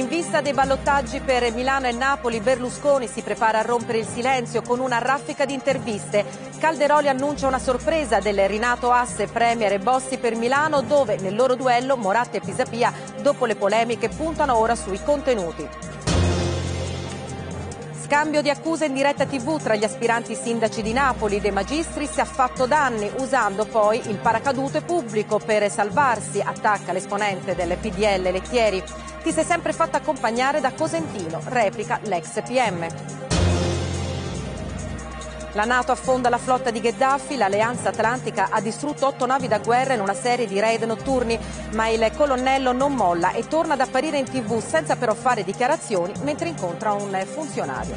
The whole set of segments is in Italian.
In vista dei ballottaggi per Milano e Napoli, Berlusconi si prepara a rompere il silenzio con una raffica di interviste. Calderoli annuncia una sorpresa del rinato asse Premier e Bossi per Milano, dove nel loro duello Moratti e Pisapia, dopo le polemiche, puntano ora sui contenuti. Scambio di accuse in diretta tv tra gli aspiranti sindaci di Napoli, De Magistris ha fatto danni usando poi il paracadute pubblico per salvarsi, attacca l'esponente del PDL Lettieri. Ti sei sempre fatto accompagnare da Cosentino, replica l'ex PM. La Nato affonda la flotta di Gheddafi, l'Alleanza Atlantica ha distrutto otto navi da guerra in una serie di raid notturni, ma il colonnello non molla e torna ad apparire in tv senza però fare dichiarazioni mentre incontra un funzionario.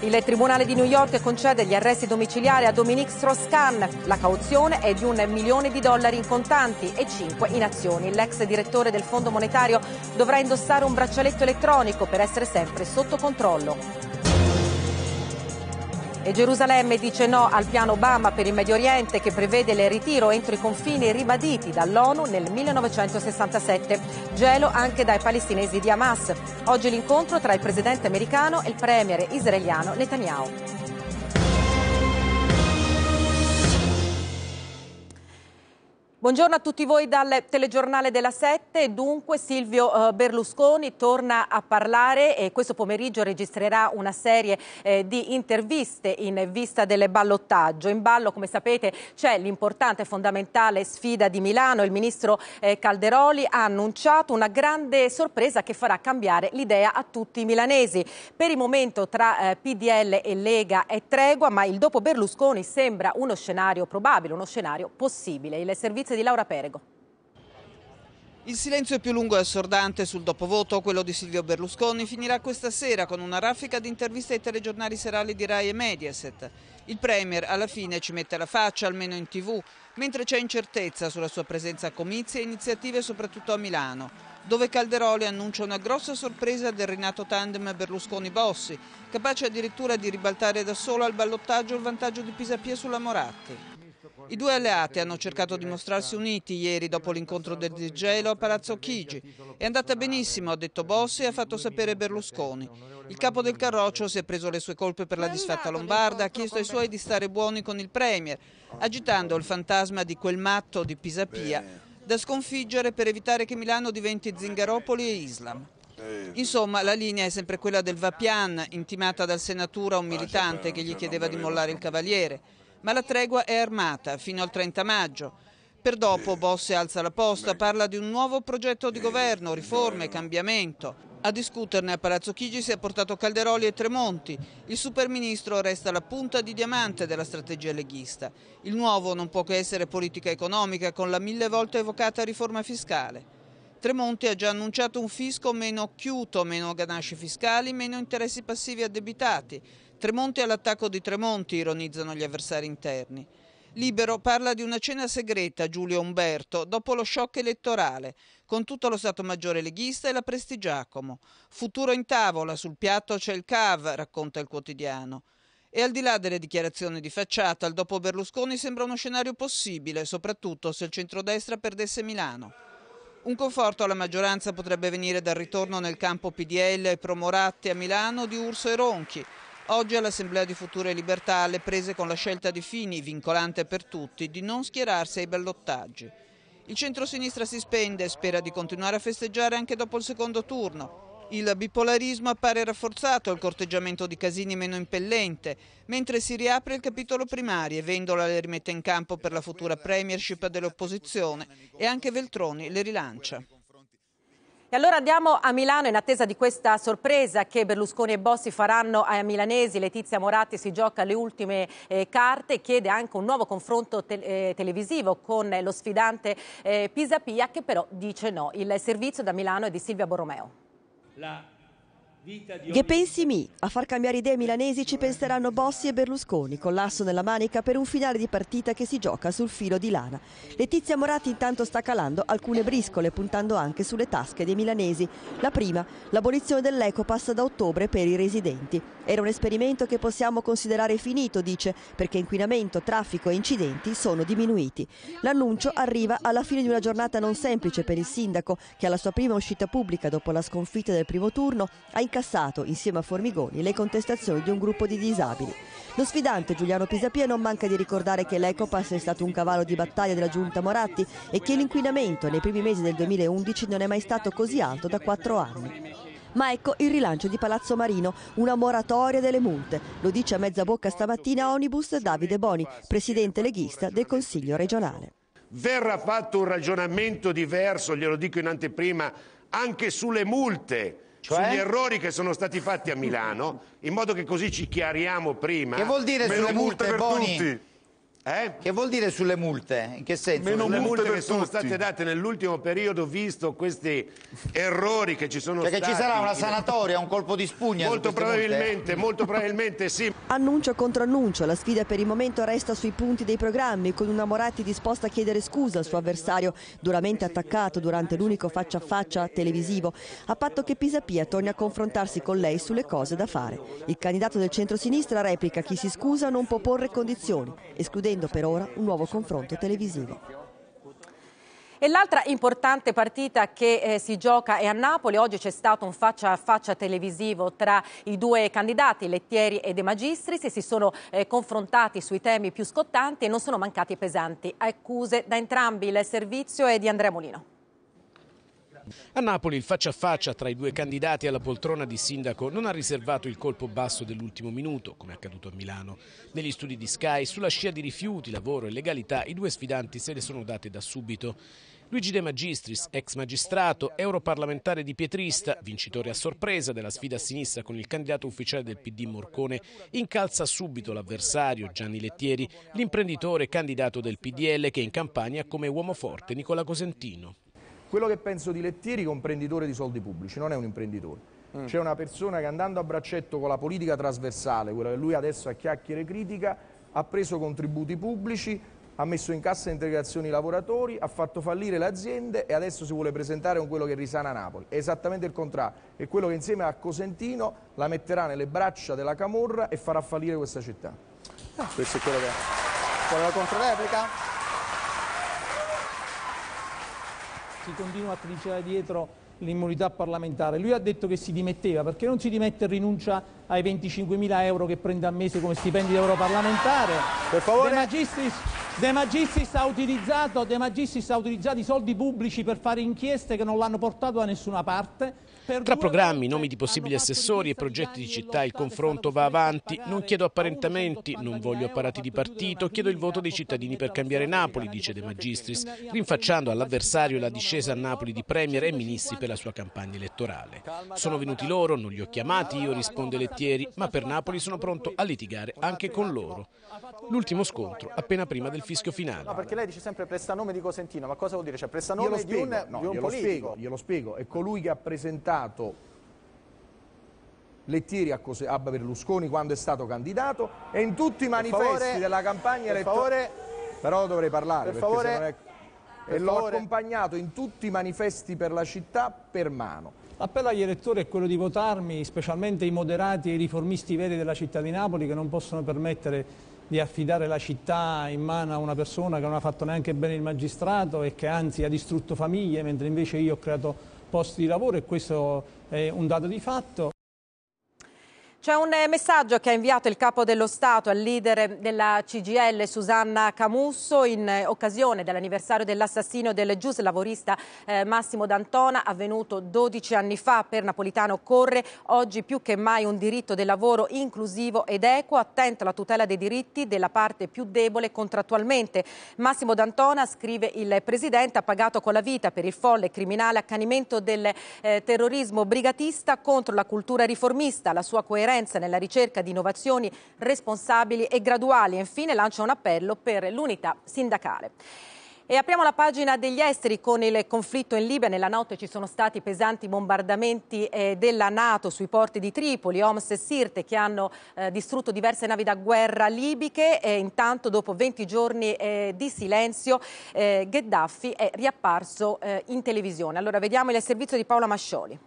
Il Tribunale di New York concede gli arresti domiciliari a Dominique Strauss-Kahn. La cauzione è di un milione di dollari in contanti e cinque in azioni. L'ex direttore del Fondo Monetario dovrà indossare un braccialetto elettronico per essere sempre sotto controllo. E Gerusalemme dice no al piano Obama per il Medio Oriente che prevede il ritiro entro i confini ribaditi dall'ONU nel 1967. Gelo anche dai palestinesi di Hamas. Oggi l'incontro tra il presidente americano e il premier israeliano Netanyahu. Buongiorno a tutti voi dal telegiornale della 7. Dunque Silvio eh, Berlusconi torna a parlare e questo pomeriggio registrerà una serie eh, di interviste in vista del ballottaggio. In ballo, come sapete, c'è l'importante e fondamentale sfida di Milano. Il ministro eh, Calderoli ha annunciato una grande sorpresa che farà cambiare l'idea a tutti i milanesi. Per il momento tra PDL e Lega è tregua, ma il dopo Berlusconi sembra uno scenario probabile, uno scenario possibile. Il servizio notizie di Laura Perego. Il silenzio più lungo e assordante sul dopovoto, quello di Silvio Berlusconi, finirà questa sera con una raffica di interviste ai telegiornali serali di Rai e Mediaset. Il Premier alla fine ci mette la faccia, almeno in tv, mentre c'è incertezza sulla sua presenza a comizi e iniziative soprattutto a Milano, dove Calderoli annuncia una grossa sorpresa del rinato tandem Berlusconi-Bossi, capace addirittura di ribaltare da solo al ballottaggio il vantaggio di Pisapia sulla Moratti. I due alleati hanno cercato di mostrarsi uniti ieri dopo l'incontro del disgelo a Palazzo Chigi. È andata benissimo, ha detto Bossi e ha fatto sapere Berlusconi. Il capo del Carroccio si è preso le sue colpe per la disfatta lombarda, ha chiesto ai suoi di stare buoni con il Premier, agitando il fantasma di quel matto di Pisapia da sconfiggere per evitare che Milano diventi Zingaropoli e Islam. Insomma, la linea è sempre quella del Vapian, intimata dal Senatura a un militante che gli chiedeva di mollare il Cavaliere ma la tregua è armata fino al 30 maggio. Per dopo Bosse alza la posta, parla di un nuovo progetto di governo, riforme, cambiamento. A discuterne a Palazzo Chigi si è portato Calderoli e Tremonti. Il superministro resta la punta di diamante della strategia leghista. Il nuovo non può che essere politica economica con la mille volte evocata riforma fiscale. Tremonti ha già annunciato un fisco meno occhiuto, meno ganasci fiscali, meno interessi passivi addebitati. Tremonti all'attacco di Tremonti, ironizzano gli avversari interni. Libero parla di una cena segreta Giulio Umberto dopo lo shock elettorale, con tutto lo Stato Maggiore leghista e la Presti Giacomo. Futuro in tavola, sul piatto c'è il CAV, racconta il quotidiano. E al di là delle dichiarazioni di facciata, il dopo Berlusconi sembra uno scenario possibile, soprattutto se il centrodestra perdesse Milano. Un conforto alla maggioranza potrebbe venire dal ritorno nel campo PDL e Promoratti a Milano di Urso e Ronchi, Oggi all'Assemblea di Future Libertà le prese con la scelta di Fini, vincolante per tutti, di non schierarsi ai ballottaggi. Il centrosinistra si spende e spera di continuare a festeggiare anche dopo il secondo turno. Il bipolarismo appare rafforzato, il corteggiamento di Casini meno impellente, mentre si riapre il capitolo primario e Vendola le rimette in campo per la futura premiership dell'opposizione e anche Veltroni le rilancia. E allora andiamo a Milano in attesa di questa sorpresa che Berlusconi e Bossi faranno ai milanesi. Letizia Moratti si gioca le ultime eh, carte e chiede anche un nuovo confronto te eh, televisivo con lo sfidante eh, Pisapia che però dice no. Il servizio da Milano è di Silvia Borromeo. La che pensi mi? a far cambiare idea i milanesi ci penseranno Bossi e Berlusconi, collasso nella manica per un finale di partita che si gioca sul filo di lana. Letizia Moratti intanto sta calando alcune briscole puntando anche sulle tasche dei milanesi. La prima, l'abolizione dell'eco passa da ottobre per i residenti. Era un esperimento che possiamo considerare finito, dice, perché inquinamento, traffico e incidenti sono diminuiti. L'annuncio arriva alla fine di una giornata non semplice per il sindaco che alla sua prima uscita pubblica dopo la sconfitta del primo turno ha incontrato incassato, insieme a Formigoni, le contestazioni di un gruppo di disabili. Lo sfidante Giuliano Pisapia non manca di ricordare che l'Ecopass è stato un cavallo di battaglia della giunta Moratti e che l'inquinamento nei primi mesi del 2011 non è mai stato così alto da quattro anni. Ma ecco il rilancio di Palazzo Marino, una moratoria delle multe. Lo dice a mezza bocca stamattina Onibus Davide Boni, presidente leghista del Consiglio regionale. Verrà fatto un ragionamento diverso, glielo dico in anteprima, anche sulle multe cioè? sugli errori che sono stati fatti a Milano, in modo che così ci chiariamo prima. Che vuol dire Meno sulle multe, multe per Boni? Tutti. Eh? Che vuol dire sulle multe? In che senso? Meno sulle multe, multe che sono tutti. state date nell'ultimo periodo, visto questi errori che ci sono cioè stati. Perché ci sarà una sanatoria, un colpo di spugna? Molto probabilmente, molto probabilmente sì. Annuncio contro annuncio, la sfida per il momento resta sui punti dei programmi, con una Moratti disposta a chiedere scusa al suo avversario, duramente attaccato durante l'unico faccia a faccia televisivo, a patto che Pisapia torni a confrontarsi con lei sulle cose da fare. Il candidato del centro-sinistra replica chi si scusa non può porre condizioni, escludendo attendendo per ora un nuovo confronto televisivo. E l'altra importante partita che eh, si gioca è a Napoli. Oggi c'è stato un faccia a faccia televisivo tra i due candidati, Lettieri e De Magistris. Si sono eh, confrontati sui temi più scottanti e non sono mancati pesanti accuse da entrambi. Il servizio è di Andrea Molino. A Napoli il faccia a faccia tra i due candidati alla poltrona di sindaco non ha riservato il colpo basso dell'ultimo minuto, come è accaduto a Milano. Negli studi di Sky, sulla scia di rifiuti, lavoro e legalità, i due sfidanti se le sono date da subito. Luigi De Magistris, ex magistrato, europarlamentare di Pietrista, vincitore a sorpresa della sfida a sinistra con il candidato ufficiale del PD Morcone, incalza subito l'avversario Gianni Lettieri, l'imprenditore candidato del PDL che in campagna come uomo forte Nicola Cosentino. Quello che penso di Lettieri che è un prenditore di soldi pubblici, non è un imprenditore. Mm. C'è una persona che andando a braccetto con la politica trasversale, quella che lui adesso a chiacchiere critica, ha preso contributi pubblici, ha messo in cassa integrazioni i lavoratori, ha fatto fallire le aziende e adesso si vuole presentare con quello che risana Napoli. È esattamente il contrario, è quello che insieme a Cosentino la metterà nelle braccia della Camorra e farà fallire questa città. Ah, questo è quello che... Vuole la controreplica? si continua a trinciare dietro l'immunità parlamentare. Lui ha detto che si dimetteva, perché non si dimette e rinuncia ai 25.000 euro che prende al mese come stipendio di europarlamentare? Per favore. De Magistris, De Magistris, ha utilizzato, De Magistris ha utilizzato i soldi pubblici per fare inchieste che non l'hanno portato da nessuna parte tra programmi, nomi di possibili assessori e progetti di città il confronto va avanti. Non chiedo apparentamenti, non voglio apparati di partito, chiedo il voto dei cittadini per cambiare Napoli, dice De Magistris, rinfacciando all'avversario la discesa a Napoli di Premier e ministri per la sua campagna elettorale. Sono venuti loro, non li ho chiamati io, risponde Lettieri, ma per Napoli sono pronto a litigare anche con loro. L'ultimo scontro, appena prima del fischio finale. No, perché lei dice sempre prestanome di Cosentino, ma cosa vuol dire? Cioè prestanome di un, no, di un glielo politico. Spiego, glielo spiego, è colui che ha presentato stato Lettieri a, Cose, a Berlusconi quando è stato candidato e in tutti i manifesti favore, della campagna elettorale però dovrei parlare per favore, è... e l'ho accompagnato in tutti i manifesti per la città per mano L'appello agli elettori è quello di votarmi, specialmente i moderati e i riformisti veri della città di Napoli che non possono permettere di affidare la città in mano a una persona che non ha fatto neanche bene il magistrato e che anzi ha distrutto famiglie, mentre invece io ho creato posti di lavoro e questo è un dato di fatto. C'è un eh, messaggio che ha inviato il capo dello Stato al leader eh, della CGL Susanna Camusso in eh, occasione dell'anniversario dell'assassinio del giuslavorista Massimo D'Antona avvenuto 12 anni fa. Per Napolitano corre oggi più che mai un diritto del lavoro inclusivo ed equo, attento alla tutela dei diritti della parte più debole contrattualmente. Massimo D'Antona, scrive il Presidente, ha pagato con la vita per il folle criminale accanimento del terrorismo brigatista contro la cultura riformista, la sua coerenza concorrenza nella ricerca di innovazioni responsabili e graduali e infine lancia un appello per l'unità sindacale. E apriamo la pagina degli esteri con il conflitto in Libia. Nella notte ci sono stati pesanti bombardamenti eh, della Nato sui porti di Tripoli, Homs e Sirte che hanno eh, distrutto diverse navi da guerra libiche. E intanto dopo 20 giorni eh, di silenzio Gheddafi è riapparso in televisione. Allora vediamo il servizio di Paola Mascioli.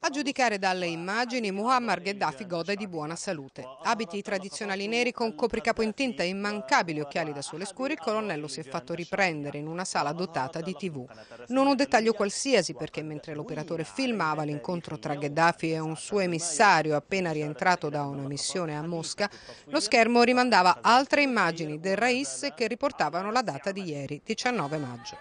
A giudicare dalle immagini, Muammar Gheddafi gode di buona salute. Abiti tradizionali neri con copricapo in tinta e immancabili occhiali da sole scuri, il colonnello si è fatto riprendere in una sala dotata di tv. Non un dettaglio qualsiasi perché mentre l'operatore filmava l'incontro tra Gheddafi e un suo emissario appena rientrato da una missione a Mosca, lo schermo rimandava altre immagini del Raiz che riportavano la data di ieri, 19 maggio.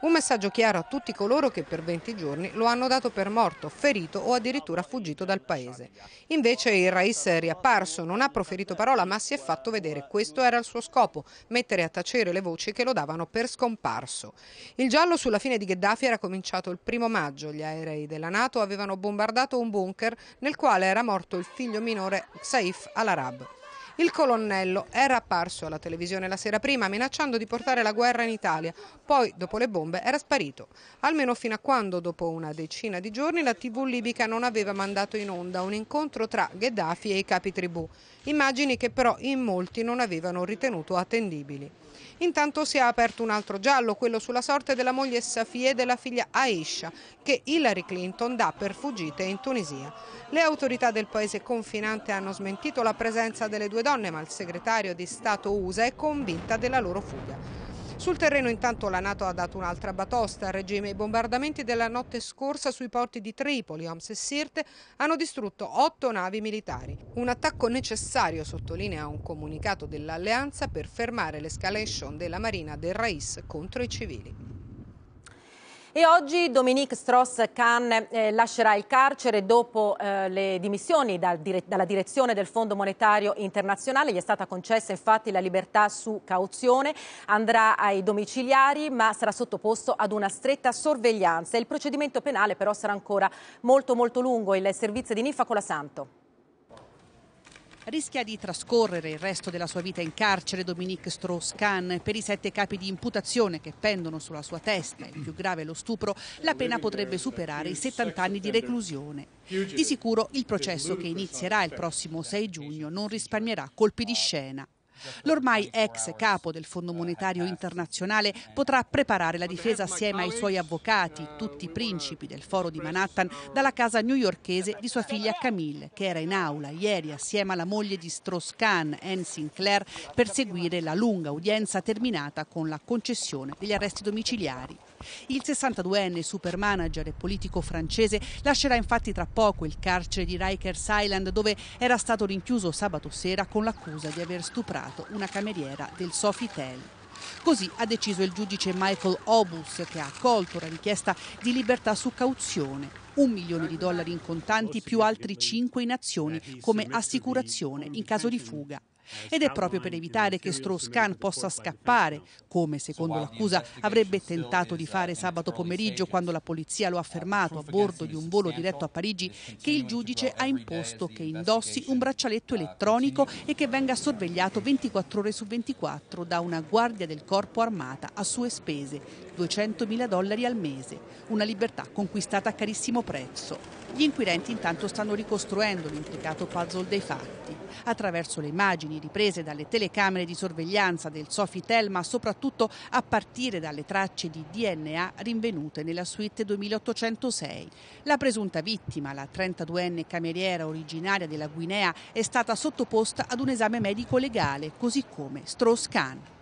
Un messaggio chiaro a tutti coloro che per 20 giorni lo hanno dato per morto, ferito o addirittura fuggito dal paese. Invece il Raiz è riapparso, non ha proferito parola ma si è fatto vedere. Questo era il suo scopo, mettere a tacere le voci che lo davano per scomparso. Il giallo sulla fine di Gheddafi era cominciato il primo maggio. Gli aerei della Nato avevano bombardato un bunker nel quale era morto il figlio minore Saif al-Arab. Il colonnello era apparso alla televisione la sera prima minacciando di portare la guerra in Italia, poi dopo le bombe era sparito, almeno fino a quando dopo una decina di giorni la TV libica non aveva mandato in onda un incontro tra Gheddafi e i capi tribù, immagini che però in molti non avevano ritenuto attendibili. Intanto si è aperto un altro giallo, quello sulla sorte della moglie Safie e della figlia Aisha, che Hillary Clinton dà per fuggite in Tunisia. Le autorità del paese confinante hanno smentito la presenza delle due donne, ma il segretario di Stato USA è convinta della loro fuga. Sul terreno intanto la Nato ha dato un'altra batosta al regime. I bombardamenti della notte scorsa sui porti di Tripoli, Homs e Sirte hanno distrutto otto navi militari. Un attacco necessario, sottolinea un comunicato dell'alleanza, per fermare l'escalation della Marina del Rais contro i civili. E oggi Dominique Strauss-Kahn eh, lascerà il carcere dopo eh, le dimissioni dal dire dalla direzione del Fondo Monetario Internazionale. Gli è stata concessa infatti la libertà su cauzione, andrà ai domiciliari ma sarà sottoposto ad una stretta sorveglianza. Il procedimento penale però sarà ancora molto molto lungo. Il servizio di Nifa Colasanto rischia di trascorrere il resto della sua vita in carcere Dominique Strauss-Kahn per i sette capi di imputazione che pendono sulla sua testa, il più grave è lo stupro, la pena potrebbe superare i 70 anni di reclusione. Di sicuro il processo che inizierà il prossimo 6 giugno non risparmierà colpi di scena. L'ormai ex capo del Fondo Monetario Internazionale potrà preparare la difesa assieme ai suoi avvocati, tutti principi del foro di Manhattan, dalla casa newyorchese di sua figlia Camille, che era in aula ieri assieme alla moglie di Strauss-Kahn, Anne Sinclair, per seguire la lunga udienza terminata con la concessione degli arresti domiciliari. Il 62enne super manager e politico francese lascerà infatti tra poco il carcere di Rikers Island dove era stato rinchiuso sabato sera con l'accusa di aver stuprato una cameriera del Sofitel. Così ha deciso il giudice Michael Obus che ha accolto la richiesta di libertà su cauzione. Un milione di dollari in contanti più altri cinque in azioni come assicurazione in caso di fuga ed è proprio per evitare che Strauss-Kahn possa scappare, come secondo l'accusa avrebbe tentato di fare sabato pomeriggio quando la polizia lo ha eh, fermato a bordo di un volo diretto a Parigi, che il giudice ha imposto che indossi un braccialetto elettronico e che venga sorvegliato 24 ore su 24 da una guardia del corpo armata a sue spese, 200 mila dollari al mese, una libertà conquistata a carissimo prezzo. Gli inquirenti intanto stanno ricostruendo l'intricato puzzle dei fatti attraverso le immagini immagini riprese dalle telecamere di sorveglianza del Sofitel, ma soprattutto a partire dalle tracce di DNA rinvenute nella suite 2806. La presunta vittima, la 32enne cameriera originaria della Guinea, è stata sottoposta ad un esame medico legale, così come Strauss-Kahn.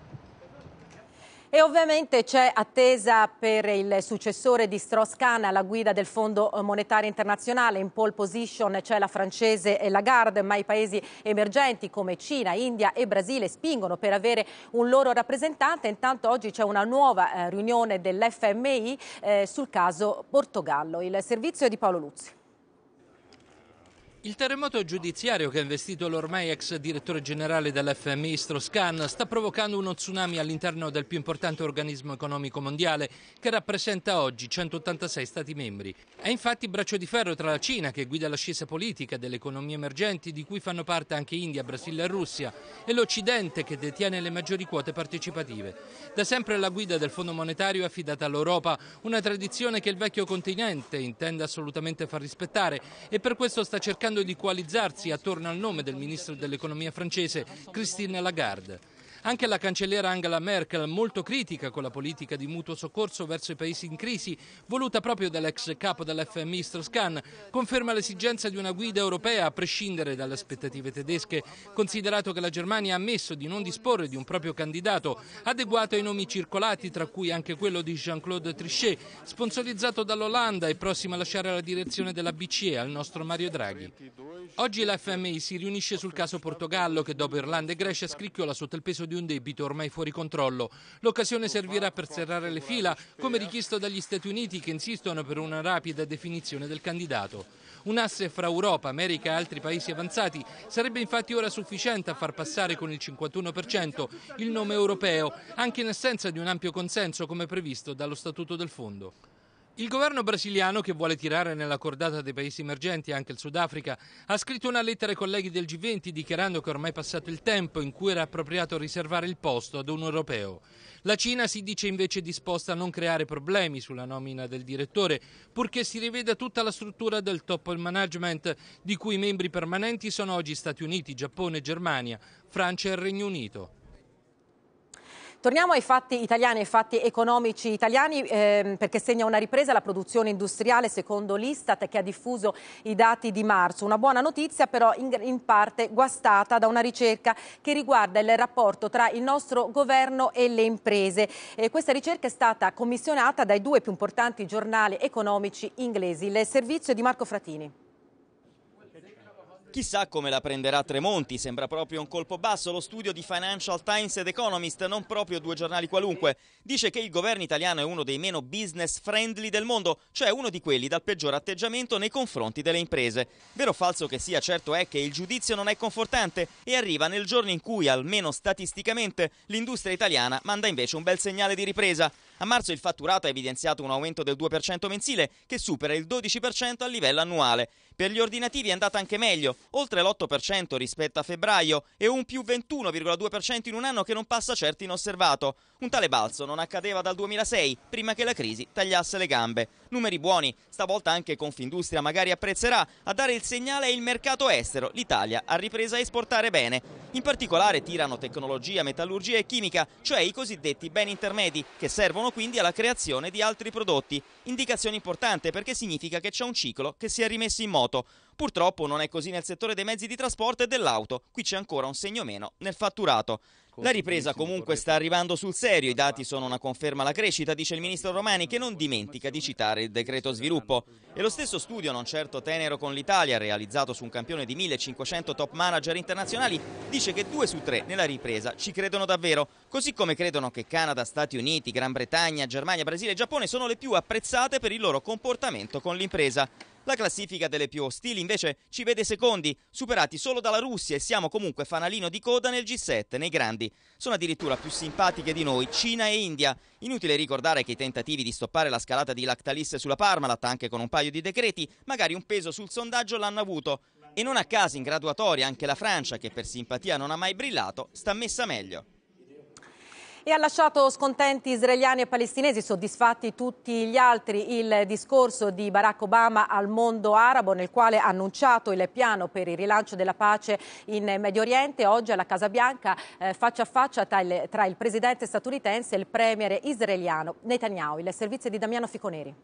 E ovviamente c'è attesa per il successore di Strauss-Kahn alla guida del Fondo Monetario Internazionale. In pole position c'è la francese Lagarde, ma i paesi emergenti come Cina, India e Brasile spingono per avere un loro rappresentante. Intanto oggi c'è una nuova eh, riunione dell'FMI eh, sul caso Portogallo. Il servizio è di Paolo Luzzi. Il terremoto giudiziario che ha investito l'ormai ex direttore generale dell'FMI Strauss-Kahn sta provocando uno tsunami all'interno del più importante organismo economico mondiale che rappresenta oggi 186 Stati membri. È infatti braccio di ferro tra la Cina che guida l'ascesa politica delle economie emergenti di cui fanno parte anche India, Brasile e Russia e l'Occidente che detiene le maggiori quote partecipative. Da sempre la guida del Fondo Monetario è affidata all'Europa, una tradizione che il vecchio continente intende assolutamente far rispettare e per questo sta cercando cercando di coalizzarsi attorno al nome del ministro dell'economia francese Christine Lagarde. Anche la cancelliera Angela Merkel, molto critica con la politica di mutuo soccorso verso i paesi in crisi, voluta proprio dall'ex capo dell'FMI Strauss-Kahn, conferma l'esigenza di una guida europea a prescindere dalle aspettative tedesche, considerato che la Germania ha ammesso di non disporre di un proprio candidato adeguato ai nomi circolati, tra cui anche quello di Jean-Claude Trichet, sponsorizzato dall'Olanda e prossimo a lasciare la direzione della BCE al nostro Mario Draghi. Oggi l'FMI si riunisce sul caso Portogallo che dopo Irlanda e Grecia scricchiola sotto il peso di di un debito ormai fuori controllo. L'occasione servirà per serrare le fila, come richiesto dagli Stati Uniti che insistono per una rapida definizione del candidato. Un asse fra Europa, America e altri paesi avanzati sarebbe infatti ora sufficiente a far passare con il 51% il nome europeo, anche in assenza di un ampio consenso come previsto dallo Statuto del Fondo. Il governo brasiliano, che vuole tirare nella cordata dei paesi emergenti anche il Sudafrica, ha scritto una lettera ai colleghi del G20 dichiarando che ormai è passato il tempo in cui era appropriato riservare il posto ad un europeo. La Cina si dice invece disposta a non creare problemi sulla nomina del direttore, purché si riveda tutta la struttura del top management, di cui i membri permanenti sono oggi Stati Uniti, Giappone, Germania, Francia e Regno Unito. Torniamo ai fatti italiani, ai fatti economici italiani, ehm, perché segna una ripresa la produzione industriale secondo l'Istat che ha diffuso i dati di marzo. Una buona notizia però in, in parte guastata da una ricerca che riguarda il rapporto tra il nostro governo e le imprese. Eh, questa ricerca è stata commissionata dai due più importanti giornali economici inglesi, il servizio di Marco Fratini. Chissà come la prenderà Tremonti, sembra proprio un colpo basso. Lo studio di Financial Times ed Economist, non proprio due giornali qualunque, dice che il governo italiano è uno dei meno business friendly del mondo, cioè uno di quelli dal peggior atteggiamento nei confronti delle imprese. Vero o falso che sia, certo è che il giudizio non è confortante e arriva nel giorno in cui, almeno statisticamente, l'industria italiana manda invece un bel segnale di ripresa. A marzo il fatturato ha evidenziato un aumento del 2% mensile che supera il 12% a livello annuale. Per gli ordinativi è andata anche meglio, oltre l'8% rispetto a febbraio e un più 21,2% in un anno che non passa certo inosservato. Un tale balzo non accadeva dal 2006, prima che la crisi tagliasse le gambe. Numeri buoni, stavolta anche Confindustria magari apprezzerà a dare il segnale il mercato estero. L'Italia ha ripreso a esportare bene. In particolare tirano tecnologia, metallurgia e chimica, cioè i cosiddetti beni intermedi che servono servono quindi alla creazione di altri prodotti. Indicazione importante perché significa che c'è un ciclo che si è rimesso in moto. Purtroppo non è così nel settore dei mezzi di trasporto e dell'auto, qui c'è ancora un segno meno nel fatturato. La ripresa comunque sta arrivando sul serio, i dati sono una conferma alla crescita, dice il ministro Romani che non dimentica di citare il decreto sviluppo. E lo stesso studio, non certo tenero con l'Italia, realizzato su un campione di 1500 top manager internazionali, dice che due su tre nella ripresa ci credono davvero, così come credono che Canada, Stati Uniti, Gran Bretagna, Germania, Brasile e Giappone sono le più apprezzate per il loro comportamento con l'impresa. La classifica delle più ostili invece ci vede secondi, superati solo dalla Russia e siamo comunque fanalino di coda nel G7, nei grandi. Sono addirittura più simpatiche di noi Cina e India. Inutile ricordare che i tentativi di stoppare la scalata di Lactalis sulla Parmalat, anche con un paio di decreti, magari un peso sul sondaggio l'hanno avuto. E non a caso in graduatoria anche la Francia, che per simpatia non ha mai brillato, sta messa meglio e ha lasciato scontenti israeliani e palestinesi, soddisfatti tutti gli altri. Il discorso di Barack Obama al mondo arabo nel quale ha annunciato il piano per il rilancio della pace in Medio Oriente, oggi alla Casa Bianca eh, faccia a faccia tra il, tra il presidente statunitense e il premier israeliano Netanyahu. Il servizio di Damiano Ficoneri.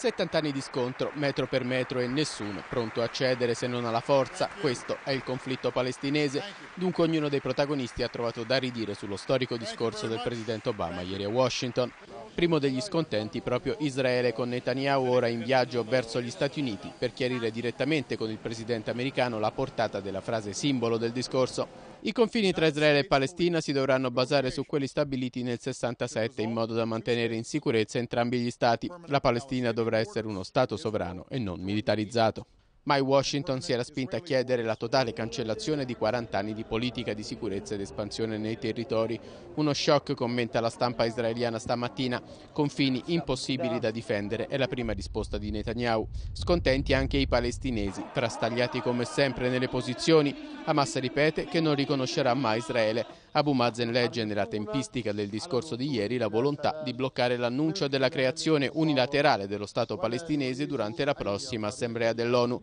70 anni di scontro, metro per metro e nessuno pronto a cedere se non alla forza. Questo è il conflitto palestinese. Dunque ognuno dei protagonisti ha trovato da ridire sullo storico discorso del presidente Obama ieri a Washington. Primo degli scontenti proprio Israele con Netanyahu ora in viaggio verso gli Stati Uniti per chiarire direttamente con il presidente americano la portata della frase simbolo del discorso. I confini tra Israele e Palestina si dovranno basare su quelli stabiliti nel 67 in modo da mantenere in sicurezza entrambi gli stati. La Palestina dovrà essere uno Stato sovrano e non militarizzato. Mai Washington si era spinta a chiedere la totale cancellazione di 40 anni di politica di sicurezza ed espansione nei territori. Uno shock, commenta la stampa israeliana stamattina, confini impossibili da difendere è la prima risposta di Netanyahu. Scontenti anche i palestinesi, frastagliati come sempre nelle posizioni. Hamas ripete che non riconoscerà mai Israele. Abu Mazen legge nella tempistica del discorso di ieri la volontà di bloccare l'annuncio della creazione unilaterale dello Stato palestinese durante la prossima assemblea dell'ONU.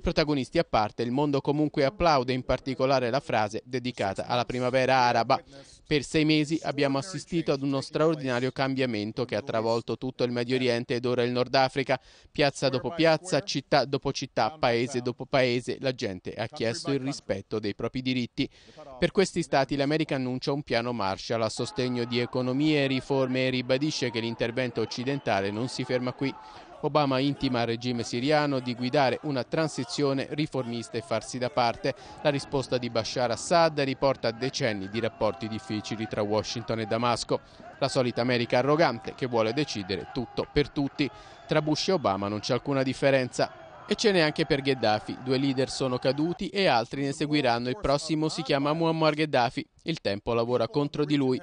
Protagonisti a parte, il mondo comunque applaude in particolare la frase dedicata alla primavera araba. Per sei mesi abbiamo assistito ad uno straordinario cambiamento che ha travolto tutto il Medio Oriente ed ora il Nord Africa. Piazza dopo piazza, città dopo città, paese dopo paese, la gente ha chiesto il rispetto dei propri diritti. Per questi stati l'America annuncia un piano Marshall a sostegno di economie e riforme e ribadisce che l'intervento occidentale non si ferma qui. Obama intima al regime siriano di guidare una transizione riformista e farsi da parte. La risposta di Bashar Assad riporta decenni di rapporti difficili tra Washington e Damasco. La solita America arrogante che vuole decidere tutto per tutti. Tra Bush e Obama non c'è alcuna differenza. E ce n'è anche per Gheddafi. Due leader sono caduti e altri ne seguiranno. Il prossimo si chiama Muammar Gheddafi. Il tempo lavora contro di lui.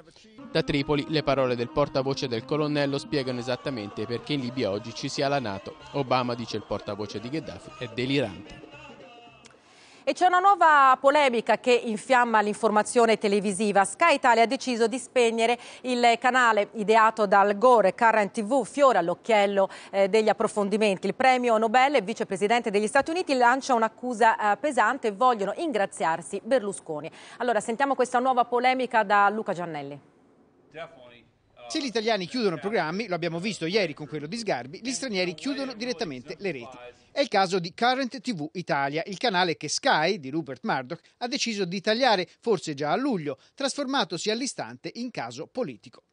Da Tripoli le parole del portavoce del colonnello spiegano esattamente perché in Libia oggi ci sia la Nato. Obama, dice il portavoce di Gheddafi, è delirante. E c'è una nuova polemica che infiamma l'informazione televisiva. Sky Italia ha deciso di spegnere il canale ideato dal Gore, Current TV, fiore all'occhiello eh, degli approfondimenti. Il premio Nobel, e vicepresidente degli Stati Uniti, lancia un'accusa eh, pesante e vogliono ingraziarsi Berlusconi. Allora, sentiamo questa nuova polemica da Luca Giannelli. Se gli italiani chiudono programmi, lo abbiamo visto ieri con quello di Sgarbi, gli stranieri chiudono direttamente le reti. È il caso di Current TV Italia, il canale che Sky, di Rupert Murdoch, ha deciso di tagliare, forse già a luglio, trasformatosi all'istante in caso politico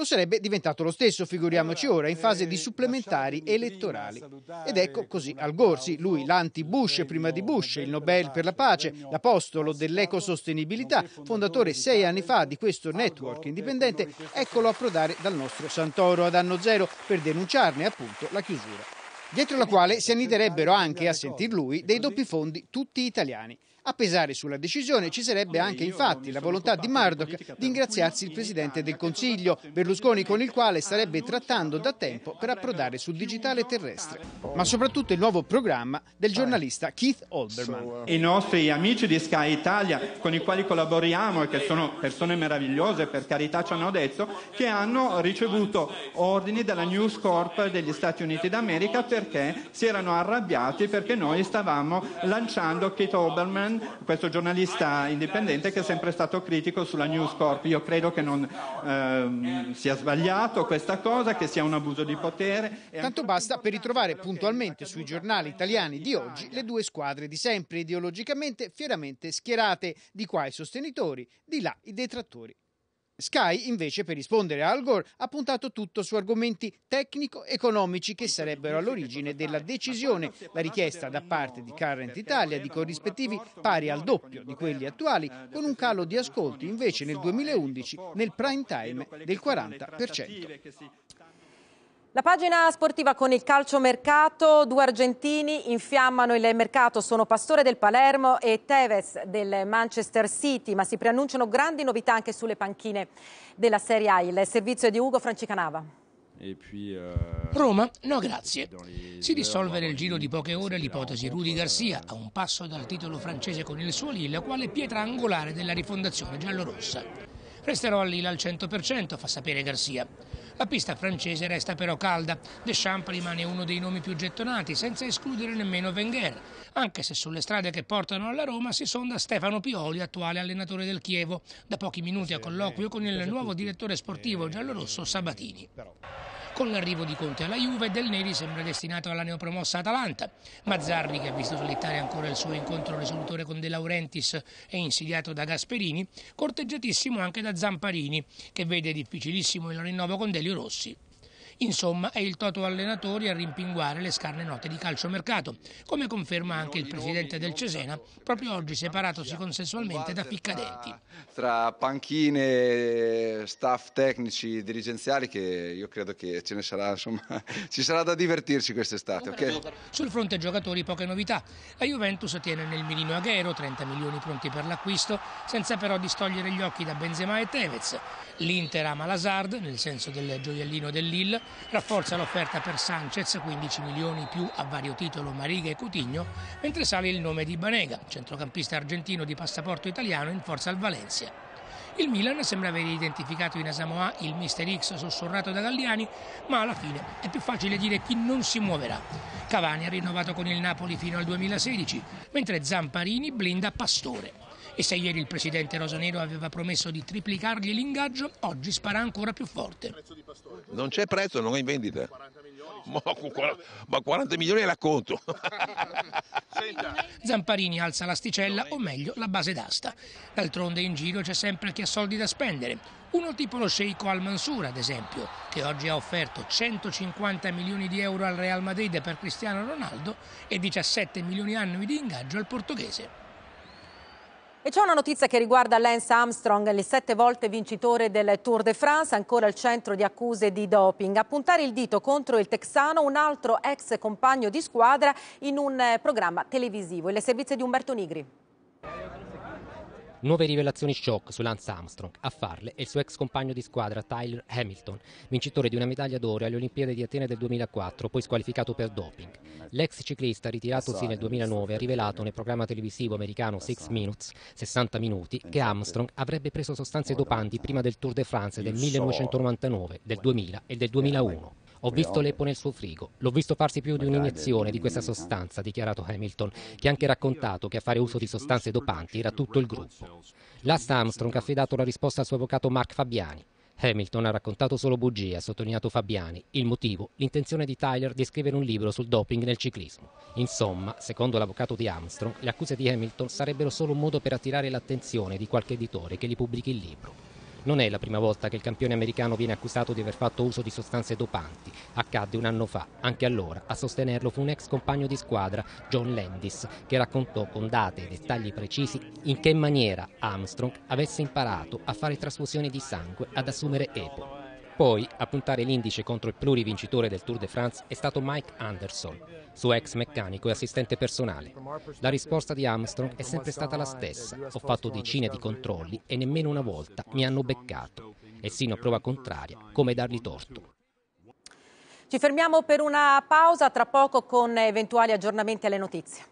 lo sarebbe diventato lo stesso, figuriamoci ora, in fase di eh, supplementari elettorali. Ed ecco così Al Gorsi, lui l'anti-Bush prima di Bush, il Nobel per la pace, l'apostolo dell'ecosostenibilità, fondatore sei anni fa di questo network indipendente, eccolo approdare dal nostro Santoro ad anno zero per denunciarne appunto la chiusura. Dietro la quale si anniderebbero anche, a sentir lui, dei doppi fondi tutti italiani. A pesare sulla decisione ci sarebbe anche infatti la volontà di Murdoch di ingraziarsi il Presidente del Consiglio, Berlusconi con il quale starebbe trattando da tempo per approdare sul digitale terrestre, ma soprattutto il nuovo programma del giornalista Keith Olbermann. Uh, I nostri amici di Sky Italia con i quali collaboriamo e che sono persone meravigliose, per carità ci hanno detto, che hanno ricevuto ordini dalla News Corp degli Stati Uniti d'America perché si erano arrabbiati perché noi stavamo lanciando Keith Olbermann questo giornalista indipendente che è sempre stato critico sulla News Corp. Io Credo che non ehm, sia sbagliato questa cosa, che sia un abuso di potere. Tanto basta per ritrovare puntualmente sui giornali italiani di oggi le due squadre di sempre, ideologicamente fieramente schierate, di qua i sostenitori, di là i detrattori. Sky, invece, per rispondere a Al Gore, ha puntato tutto su argomenti tecnico-economici che sarebbero all'origine della decisione. La richiesta da parte di Current Italia di corrispettivi pari al doppio di quelli attuali, con un calo di ascolti invece nel 2011 nel prime time del 40%. La pagina sportiva con il calciomercato, due argentini infiammano il mercato, sono Pastore del Palermo e Tevez del Manchester City, ma si preannunciano grandi novità anche sulle panchine della Serie A. Il servizio è di Ugo Francicanava. Eh, Roma? No, grazie. Si dissolve nel giro di poche ore l'ipotesi Rudy eh, Garcia, a un passo dal titolo francese con il suo Lille, quale pietra angolare della rifondazione giallorossa. Resterò a Lille al 100%, fa sapere Garcia. La pista francese resta però calda, Deschamps rimane uno dei nomi più gettonati, senza escludere nemmeno Wenger, anche se sulle strade che portano alla Roma si sonda Stefano Pioli, attuale allenatore del Chievo, da pochi minuti a colloquio con il nuovo direttore sportivo eh, giallorosso Sabatini. Con l'arrivo di Conte alla Juve, Del Neri sembra destinato alla neopromossa Atalanta. Mazzarri, che ha visto solitare ancora il suo incontro risolutore con De Laurentiis e insidiato da Gasperini, corteggiatissimo anche da Zamparini, che vede difficilissimo il rinnovo con Delio Rossi. Insomma, è il Toto allenatori a rimpinguare le scarne note di calciomercato, come conferma anche il presidente del Cesena, proprio oggi separatosi consensualmente da Ficcadenti. Tra panchine, staff tecnici, dirigenziali, che io credo che ce ne sarà, insomma, ci sarà da divertirci quest'estate. Okay? Sul fronte giocatori poche novità. La Juventus tiene nel mirino Aghero, 30 milioni pronti per l'acquisto, senza però distogliere gli occhi da Benzema e Tevez. L'Inter ama Lazard, nel senso del gioiellino del Lille, rafforza l'offerta per Sanchez 15 milioni più a vario titolo Mariga e Cutigno, mentre sale il nome di Banega, centrocampista argentino di passaporto italiano in forza al Valencia. Il Milan sembra aver identificato in Asamoa il Mister X sussurrato da Galliani, ma alla fine è più facile dire chi non si muoverà. Cavani ha rinnovato con il Napoli fino al 2016, mentre Zamparini blinda Pastore. E se ieri il presidente Rosanero aveva promesso di triplicargli l'ingaggio, oggi spara ancora più forte. Non c'è prezzo, non è in vendita. 40 milioni, ma 40 milioni la conto. Zamparini alza l'asticella, o meglio la base d'asta. D'altronde in giro c'è sempre chi ha soldi da spendere. Uno tipo lo sceicco Al-Mansur, ad esempio, che oggi ha offerto 150 milioni di euro al Real Madrid per Cristiano Ronaldo e 17 milioni annui di ingaggio al portoghese. E c'è una notizia che riguarda Lance Armstrong, il sette volte vincitore del Tour de France, ancora al centro di accuse di doping. A puntare il dito contro il texano, un altro ex compagno di squadra in un eh, programma televisivo. E le servizie di Umberto Nigri. Nuove rivelazioni shock su Lance Armstrong. A farle è il suo ex compagno di squadra Tyler Hamilton, vincitore di una medaglia d'oro alle Olimpiadi di Atene del 2004, poi squalificato per doping. L'ex ciclista, ritiratosi nel 2009, ha rivelato nel programma televisivo americano Six Minutes, 60 minuti, che Armstrong avrebbe preso sostanze dopanti prima del Tour de France del 1999, del 2000 e del 2001. Ho visto Leppo nel suo frigo, l'ho visto farsi più di un'iniezione di questa eh? sostanza, ha dichiarato Hamilton, che ha anche raccontato che a fare uso di sostanze dopanti era tutto il gruppo. Last Armstrong ha affidato la risposta al suo avvocato Mark Fabiani. Hamilton ha raccontato solo bugie, ha sottolineato Fabiani. Il motivo? L'intenzione di Tyler di scrivere un libro sul doping nel ciclismo. Insomma, secondo l'avvocato di Armstrong, le accuse di Hamilton sarebbero solo un modo per attirare l'attenzione di qualche editore che gli pubblichi il libro. Non è la prima volta che il campione americano viene accusato di aver fatto uso di sostanze dopanti. Accadde un anno fa. Anche allora a sostenerlo fu un ex compagno di squadra, John Landis, che raccontò con date e dettagli precisi in che maniera Armstrong avesse imparato a fare trasfusioni di sangue, ad assumere EPO. Poi a puntare l'indice contro il plurivincitore del Tour de France è stato Mike Anderson, suo ex meccanico e assistente personale. La risposta di Armstrong è sempre stata la stessa. Ho fatto decine di controlli e nemmeno una volta mi hanno beccato. E sino a prova contraria, come dargli torto. Ci fermiamo per una pausa, tra poco con eventuali aggiornamenti alle notizie.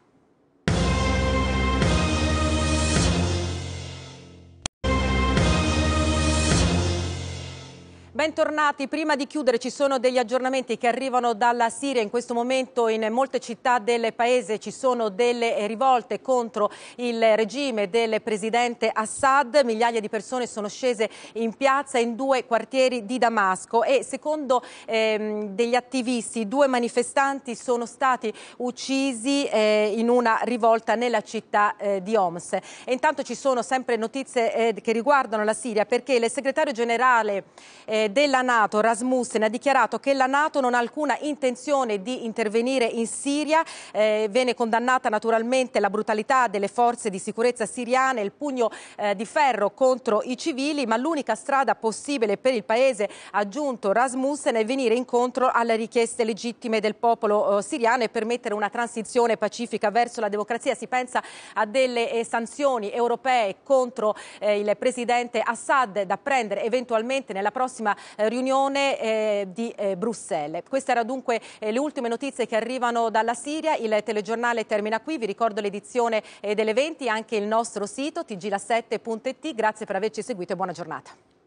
Bentornati, prima di chiudere ci sono degli aggiornamenti che arrivano dalla Siria, in questo momento in molte città del paese ci sono delle rivolte contro il regime del presidente Assad, migliaia di persone sono scese in piazza in due quartieri di Damasco e secondo ehm, degli attivisti due manifestanti sono stati uccisi eh, in una rivolta nella città eh, di Homs. E intanto ci sono sempre notizie eh, che riguardano la Siria perché il segretario generale eh, generale della Nato Rasmussen ha dichiarato che la Nato non ha alcuna intenzione di intervenire in Siria. Eh, viene condannata naturalmente la brutalità delle forze di sicurezza siriane, il pugno eh, di ferro contro i civili, ma l'unica strada possibile per il Paese, ha aggiunto Rasmussen, è venire incontro alle richieste legittime del popolo eh, siriano e permettere una transizione pacifica verso la democrazia. Si pensa a delle eh, sanzioni europee contro eh, il presidente Assad da prendere eventualmente nella prossima eh, riunione eh, di eh, Bruxelles. Queste erano dunque le ultime notizie che arrivano dalla Siria. Il telegiornale termina qui. Vi ricordo l'edizione delle 20 anche il nostro sito tgla7.it. Grazie per averci seguito e buona giornata.